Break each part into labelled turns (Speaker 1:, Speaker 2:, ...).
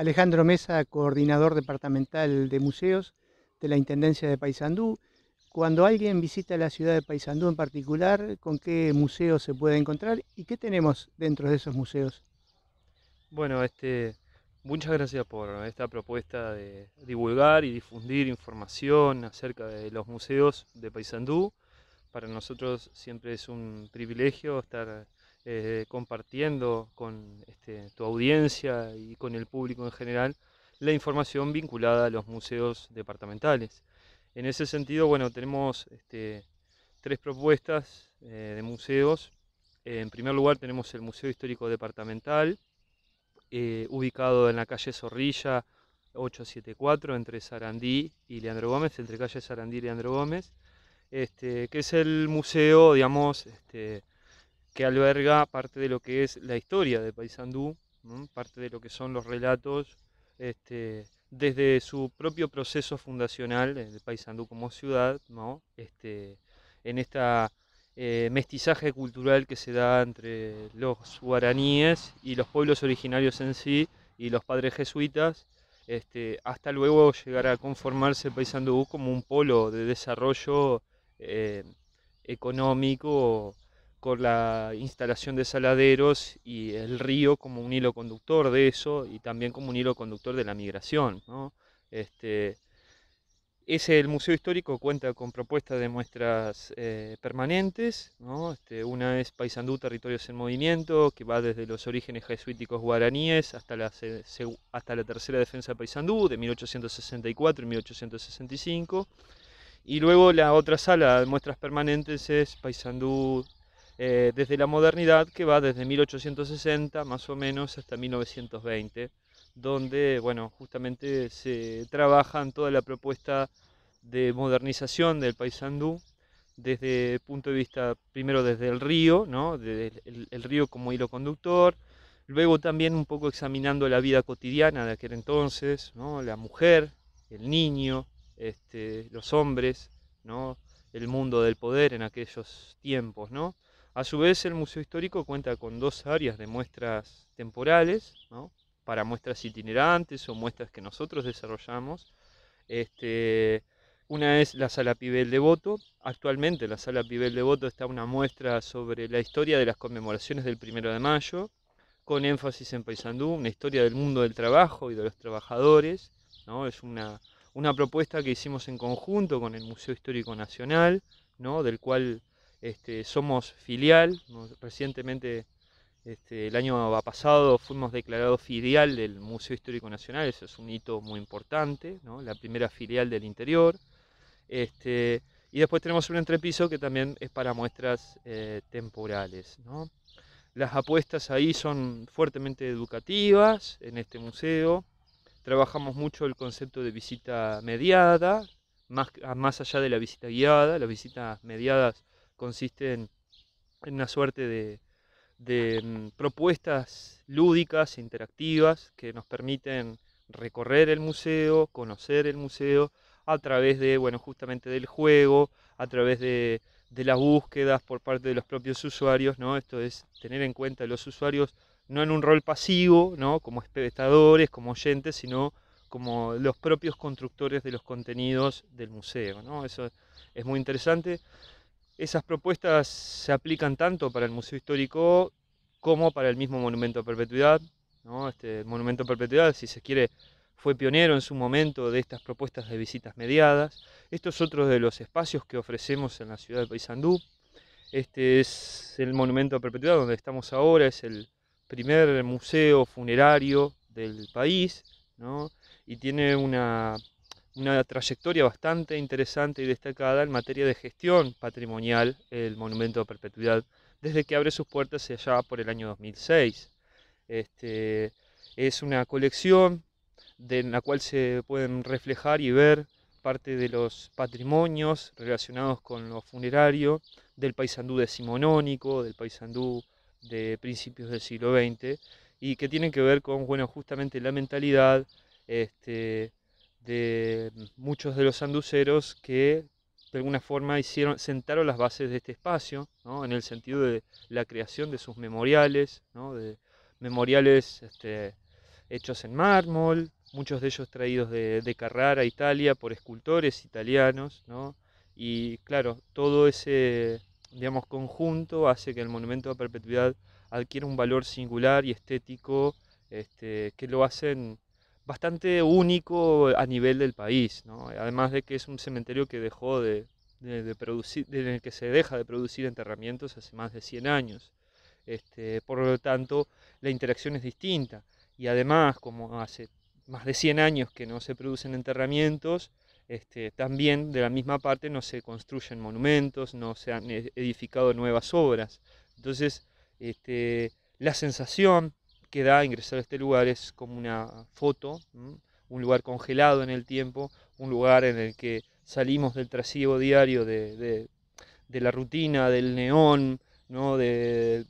Speaker 1: Alejandro Mesa, coordinador departamental de museos de la Intendencia de Paysandú. Cuando alguien visita la ciudad de Paysandú en particular, ¿con qué museos se puede encontrar y qué tenemos dentro de esos museos? Bueno, este, muchas gracias por esta propuesta de divulgar y difundir información acerca de los museos de Paysandú. Para nosotros siempre es un privilegio estar eh, compartiendo con este, tu audiencia y con el público en general la información vinculada a los museos departamentales. En ese sentido, bueno, tenemos este, tres propuestas eh, de museos. en primer lugar tenemos el Museo Histórico Departamental, eh, ubicado en la calle Zorrilla 874, entre Sarandí y Leandro Gómez, entre calle Sarandí y Leandro Gómez, este, que es el museo, digamos, que alberga parte de lo que es la historia de Paysandú, parte de lo que son los relatos, este, desde su propio proceso fundacional eh, de Paysandú como ciudad, este, en este mestizaje cultural que se da entre los guaraníes y los pueblos originarios en sí y los padres jesuitas, este, hasta luego llegar a conformarse Paysandú como un polo de desarrollo eh, económico con la instalación de saladeros y el río como un hilo conductor de eso y también como un hilo conductor de la migración. Este, ese, el Museo Histórico cuenta con propuestas de muestras eh, permanentes. ¿no? Este, una es Paisandú Territorios en Movimiento, que va desde los orígenes jesuíticos guaraníes hasta la, hasta la tercera defensa de Paisandú de 1864 y 1865. Y luego la otra sala de muestras permanentes es Paisandú eh, desde la modernidad que va desde 1860 más o menos hasta 1920, donde bueno, justamente se trabaja en toda la propuesta de modernización del paisandú desde el punto de vista, primero desde el río, ¿no? desde el, río como hilo conductor, luego también un poco examinando la vida cotidiana de aquel entonces, ¿no? la mujer, el niño, este, los hombres, ¿no? el mundo del poder en aquellos tiempos, ¿no? A su vez, el Museo Histórico cuenta con dos áreas de muestras temporales, para muestras itinerantes o muestras que nosotros desarrollamos. Este, una es la Sala Pibel Voto. Actualmente la Sala Pibel Voto está una muestra sobre la historia de las conmemoraciones del primero de mayo, con énfasis en Paysandú, una historia del mundo del trabajo y de los trabajadores. ¿no? Es una, una propuesta que hicimos en conjunto con el Museo Histórico Nacional, ¿no? del cual este, somos filial, recientemente este, el año pasado fuimos declarados filial del Museo Histórico Nacional, eso es un hito muy importante, la primera filial del interior. Este, y después tenemos un entrepiso que también es para muestras eh, temporales. Las apuestas ahí son fuertemente educativas en este museo. Trabajamos mucho el concepto de visita mediada, más, más allá de la visita guiada. Las visitas mediadas consiste en, una suerte de, mm, propuestas lúdicas, interactivas, que nos permiten recorrer el museo, conocer el museo a través de, bueno, justamente del juego, a través de, las búsquedas por parte de los propios usuarios, ¿no? Esto es tener en cuenta a los usuarios no en un rol pasivo, ¿no? Como espectadores, como oyentes, sino como los propios constructores de los contenidos del museo, ¿no? Eso es muy interesante. Esas propuestas se aplican tanto para el Museo Histórico como para el mismo Monumento a Perpetuidad. ¿no? Este Monumento a Perpetuidad, si se quiere, fue pionero en su momento de estas propuestas de visitas mediadas. Esto es otro de los espacios que ofrecemos en la ciudad de Paysandú. Este es el Monumento a Perpetuidad donde estamos ahora, es el primer museo funerario del país y tiene una una trayectoria bastante interesante y destacada en materia de gestión patrimonial el Monumento de Perpetuidad desde que abre sus puertas allá por el año 2006. Este, es una colección de, en la cual se pueden reflejar y ver parte de los patrimonios relacionados con lo funerario del paisandú decimonónico, del paisandú de principios del siglo XX y que tienen que ver con bueno, justamente la mentalidad este, de muchos de los anduceros que de alguna forma hicieron, sentaron las bases de este espacio, en el sentido de la creación de sus memoriales, de memoriales este, hechos en mármol, muchos de ellos traídos de, Carrara, Italia, por escultores italianos, y claro, todo ese digamos, conjunto hace que el monumento de perpetuidad adquiera un valor singular y estético este, que lo hacen bastante único a nivel del país, además de que es un cementerio que dejó de, producir, en el que se deja de producir enterramientos hace más de 100 años. Este, por lo tanto, la interacción es distinta y además, como hace más de 100 años que no se producen enterramientos, este, también de la misma parte no se construyen monumentos, no se han e-, edificado nuevas obras. Entonces, este, la sensación que da ingresar a este lugar es como una foto, un lugar congelado en el tiempo, un lugar en el que salimos del trasiego diario de, la rutina, del neón, ¿no? de,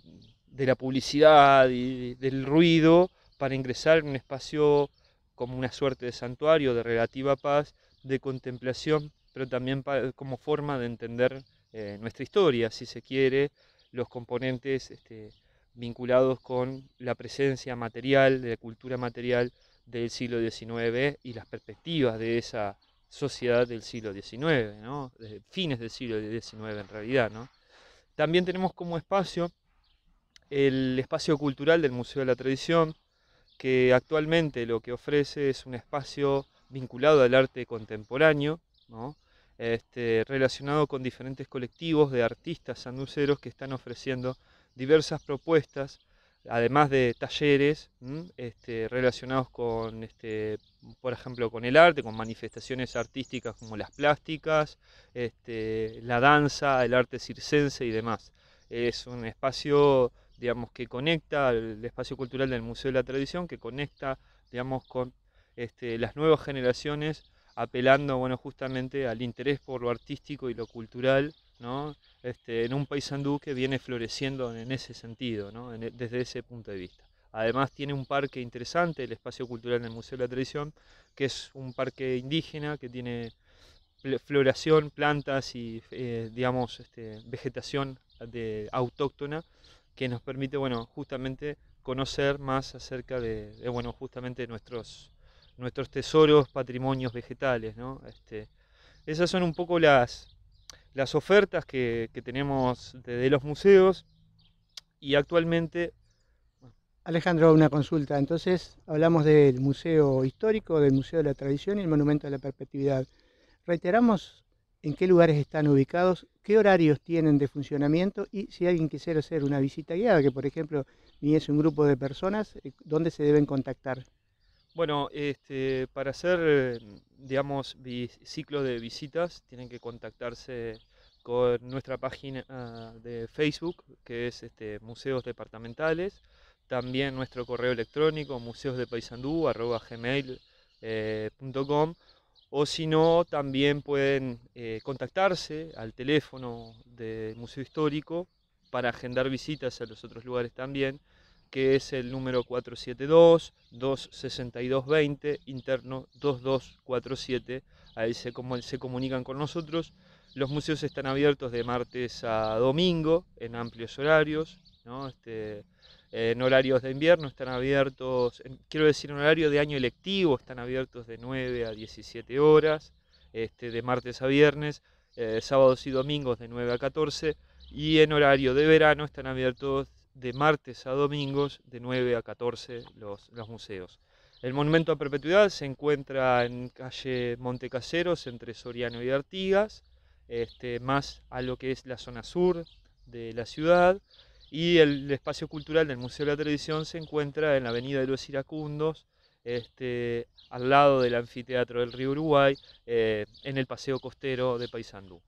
Speaker 1: la publicidad y del ruido para ingresar en un espacio como una suerte de santuario, de relativa paz, de contemplación, pero también como forma de entender eh, nuestra historia, si se quiere, los componentes este, vinculados con la presencia material, de la cultura material del siglo XIX y las perspectivas de esa sociedad del siglo XIX, ¿no? fines del siglo XIX en realidad. ¿no? También tenemos como espacio el espacio cultural del Museo de la Tradición, que actualmente lo que ofrece es un espacio vinculado al arte contemporáneo, ¿no? este, relacionado con diferentes colectivos de artistas sanduceros que están ofreciendo diversas propuestas, además de talleres este, relacionados con, este, por ejemplo, con el arte, con manifestaciones artísticas como las plásticas, este, la danza, el arte circense y demás. Es un espacio digamos, que conecta el espacio cultural del Museo de la Tradición, que conecta digamos, con este, las nuevas generaciones, apelando bueno, justamente al interés por lo artístico y lo cultural ¿no? Este, en un paisandú que viene floreciendo en ese sentido, e, desde ese punto de vista. Además tiene un parque interesante, el espacio cultural del Museo de la Tradición, que es un parque indígena que tiene floración, plantas y eh, digamos este, vegetación de, autóctona que nos permite bueno justamente conocer más acerca de, bueno justamente nuestros nuestros tesoros patrimonios vegetales este, esas son un poco las las ofertas que, tenemos de, los museos y actualmente... Alejandro, una consulta. Entonces, hablamos del Museo Histórico, del Museo de la Tradición y el Monumento de la Perpetuidad. Reiteramos en qué lugares están ubicados, qué horarios tienen de funcionamiento y si alguien quisiera hacer una visita guiada, que por ejemplo ni es un grupo de personas, eh, ¿dónde se deben contactar? Bueno, este, para hacer, digamos, ciclo de visitas, tienen que contactarse con nuestra página ah, de Facebook, que es este, Museos Departamentales, también nuestro correo electrónico, museosdepaysandú.com, eh, o si no, también pueden eh, contactarse al teléfono del Museo Histórico para agendar visitas a los otros lugares también que es el número 472 26220 interno 2247. Ahí se, como, se comunican con nosotros. Los museos están abiertos de martes a domingo en amplios horarios, este, en horarios de invierno están abiertos, quiero decir, en horario de año electivo están abiertos de 9 a 17 horas, este, de martes a viernes, eh, sábados y domingos de 9 a 14, y en horario de verano están abiertos de martes a domingos de 9 a 14 los, los museos. El monumento a perpetuidad se encuentra en calle Montecaseros entre Soriano y Artigas, este, más a lo que es la zona sur de la ciudad. Y el espacio cultural del Museo de la Tradición se encuentra en la Avenida de los Iracundos, este, al lado del anfiteatro del río Uruguay, eh, en el paseo costero de Paysandú.